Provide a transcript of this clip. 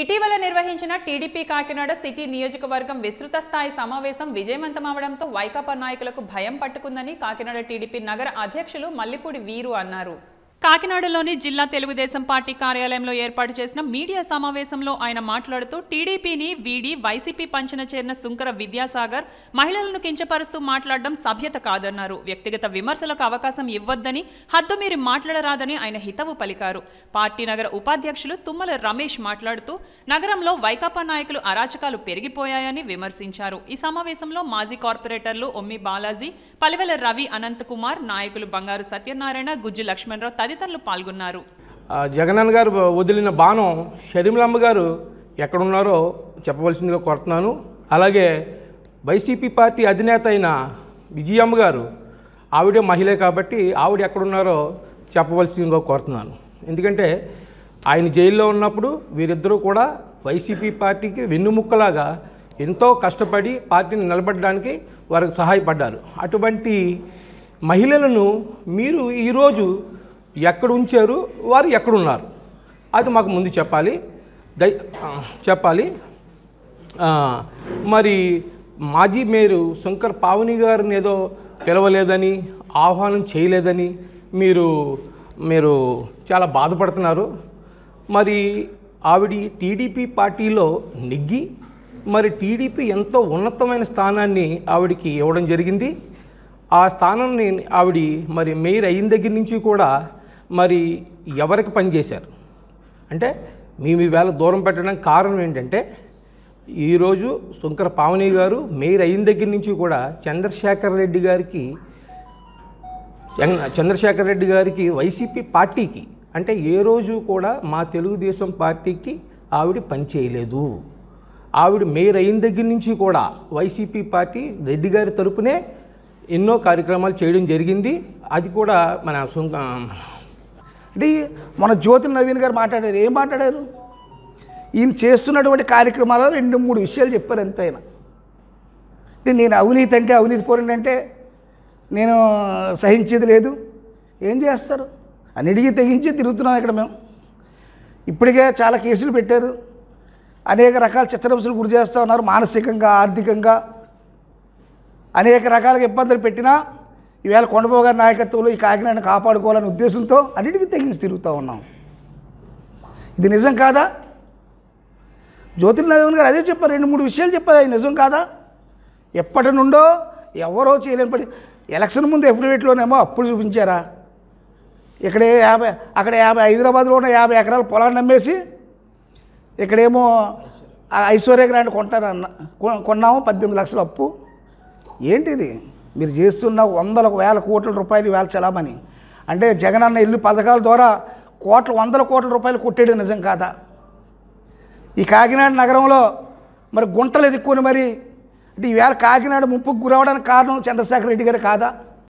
ఇటీవల నిర్వహించిన TDP Kakinada city నియోజకవర్గం విస్తృత స్థాయి సమావేశం విజయవంతం అవడంతో వైకాపా నాయకులకు భయం పట్టుకుందని కాకినాడ టీడీపీ నగర అధ్యక్షులు మల్లిపూడి వీరు అన్నారు కాకినాడలోని జిల్లా తెలుగుదేశం పార్టీ కార్యాలయంలో ఏర్పాటు చేసిన మీడియా సమావేశంలో ఆయన మాట్లాడుతూ టీడీపీని వీడి వైసీపీ పంచన చేరిన సుంకర విద్యాసాగర్ మహిళలను కించపరుస్తూ మాట్లాడడం సభ్యత కాదన్నారు వ్యక్తిగత విమర్శలకు అవకాశం ఇవ్వద్దని హద్దు మీరు మాట్లాడరాదని ఆయన హితవు పలికారు పార్టీ నగర ఉపాధ్యక్షులు తుమ్మల రమేష్ మాట్లాడుతూ నగరంలో వైకాపా నాయకులు అరాచకాలు పెరిగిపోయాయని విమర్శించారు ఈ సమావేశంలో మాజీ కార్పొరేటర్లు ఒమ్మి బాలాజీ పలివెల రవి అనంతకుమార్ నాయకులు బంగారు సత్యనారాయణ గుజ్జు లక్ష్మణరావు తదితర తదితరులు పాల్గొన్నారు జగనన్న గారు వదిలిన బాణం షరీంలమ్మ గారు ఎక్కడున్నారో చెప్పవలసిందిగా కోరుతున్నాను అలాగే వైసీపీ పార్టీ అధినేత అయిన విజయమ్మ గారు ఆవిడే మహిళే కాబట్టి ఆవిడ ఎక్కడున్నారో చెప్పవలసిందిగా కోరుతున్నాను ఎందుకంటే ఆయన జైల్లో ఉన్నప్పుడు వీరిద్దరూ కూడా వైసీపీ పార్టీకి వెన్నుముక్కలాగా ఎంతో కష్టపడి పార్టీని నిలబడడానికి వారికి సహాయపడ్డారు అటువంటి మహిళలను మీరు ఈరోజు ఎక్కడ ఉంచారు వారు ఎక్కడున్నారు అది మాకు ముందు చెప్పాలి దై చెప్పాలి మరి మాజీ మేరు శంకర్ పావని గారిని ఏదో పిలవలేదని ఆహ్వానం చేయలేదని మీరు మీరు చాలా బాధపడుతున్నారు మరి ఆవిడ టీడీపీ పార్టీలో నెగ్గి మరి టీడీపీ ఎంతో ఉన్నతమైన స్థానాన్ని ఆవిడికి ఇవ్వడం జరిగింది ఆ స్థానాన్ని ఆవిడ మరి మేయర్ అయిన దగ్గర నుంచి కూడా మరి ఎవరికి పనిచేశారు అంటే మేము ఈవేళ దూరం పెట్టడానికి కారణం ఏంటంటే ఈరోజు శంకర పావని గారు మేయర్ అయిన దగ్గర నుంచి కూడా చంద్రశేఖర్ రెడ్డి గారికి చంద్రశేఖర్ రెడ్డి గారికి వైసీపీ పార్టీకి అంటే ఏ రోజు కూడా మా తెలుగుదేశం పార్టీకి ఆవిడ పనిచేయలేదు ఆవిడ మేయర్ అయిన దగ్గర నుంచి కూడా వైసీపీ పార్టీ రెడ్డి గారి తరపునే ఎన్నో కార్యక్రమాలు చేయడం జరిగింది అది కూడా మన అంటే మన జ్యోతి నవీన్ గారు మాట్లాడారు ఏం మాట్లాడారు ఈయన చేస్తున్నటువంటి కార్యక్రమాలలో రెండు మూడు విషయాలు చెప్పారు ఎంతైనా అంటే నేను అవినీతి అంటే అవినీతి పోరండి అంటే నేను సహించేది లేదు ఏం చేస్తారు అడిగి తెగించి తిరుగుతున్నాం ఇక్కడ మేము ఇప్పటికే చాలా కేసులు పెట్టారు అనేక రకాల చిత్రహింసలు గురి చేస్తూ ఉన్నారు మానసికంగా ఆర్థికంగా అనేక రకాలుగా ఇబ్బందులు పెట్టినా ఈవేళ కొండబాబు గారి నాయకత్వంలో ఈ కాకినాడని కాపాడుకోవాలనే ఉద్దేశంతో అన్నిటికీ తెగించి తిరుగుతూ ఉన్నాం ఇది నిజం కాదా జ్యోతిర్నాథన్ గారు అదే చెప్పారు రెండు మూడు విషయాలు చెప్పారు అది నిజం కాదా ఎప్పటి నుండో ఎవరో చేయలేని పడి ఎలక్షన్ ముందు ఎఫిడవిట్లోనేమో అప్పులు చూపించారా ఇక్కడే యాభై అక్కడ యాభై హైదరాబాద్లో ఉన్న యాభై ఎకరాల పొలాన్ని నమ్మేసి ఇక్కడేమో ఐశ్వర్య గ్రాండ్ కొంటారన్న కొన్నాము పద్దెనిమిది లక్షల అప్పు ఏంటిది మీరు చేస్తున్న వందల వేల కోట్ల రూపాయలు వేల చలామణి అంటే జగన్ అన్న ఇల్లు పథకాల ద్వారా కోట్ల వందల కోట్ల రూపాయలు కొట్టేడు నిజం కాదా ఈ కాకినాడ నగరంలో మరి గుంటలు ఎదుక్కొని మరి అంటే ఈవేళ కాకినాడ ముప్పుకు గురవడానికి కారణం చంద్రశేఖర రెడ్డి గారు కాదా